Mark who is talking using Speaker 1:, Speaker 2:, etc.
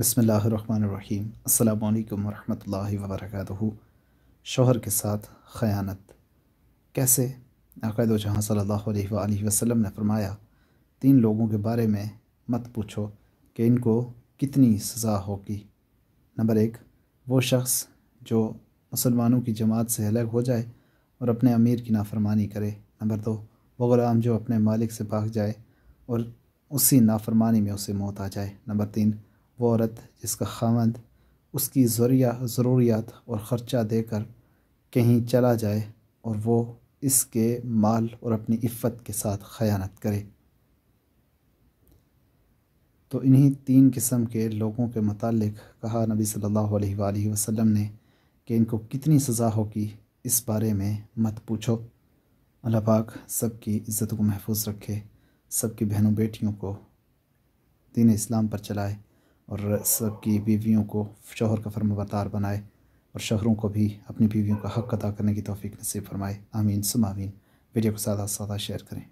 Speaker 1: बसमीम् अल्लाम वरहमल वर्क़ शोहर के साथ ख़यानत कैसे अक़ैद जहाँ सल्ला वसम ने फ़रमाया तीन लोगों के बारे में मत पूछो कि इनको कितनी सज़ा होगी नंबर एक वो शख्स जो मुसलमानों की जमात से अलग हो जाए और अपने अमीर की नाफरमानी करे नंबर दो वो ग़ुलाम जो अपने मालिक से भाग जाए और उसी नाफरमानी में उसे मौत आ जाए नंबर तीन वो औरत जिसका खामद उसकी ज़रिया ज़रूरियात और ख़र्चा देकर कहीं चला जाए और वो इसके माल और अपनी इफ़त के साथ ख़यानत करे तो इन्हीं तीन किस्म के लोगों के मतलब कहा नबी सल्लल्लाहु अलैहि वसल्लम ने कि इनको कितनी सज़ा होगी इस बारे में मत पूछो अल्लाह पाक सब की इज़्ज़त को महफूज रखे सब की बहनों बेटियों को दीन इस्लाम पर चलाए और सबकी बीवियों को शोहर का फर्मबरदार बनाए और शोहरों को भी अपनी बीवियों का हक अदा करने की तोफ़ी नसीब फरमाए आमीन सुमामीन वीडियो को सादा सादा शेयर करें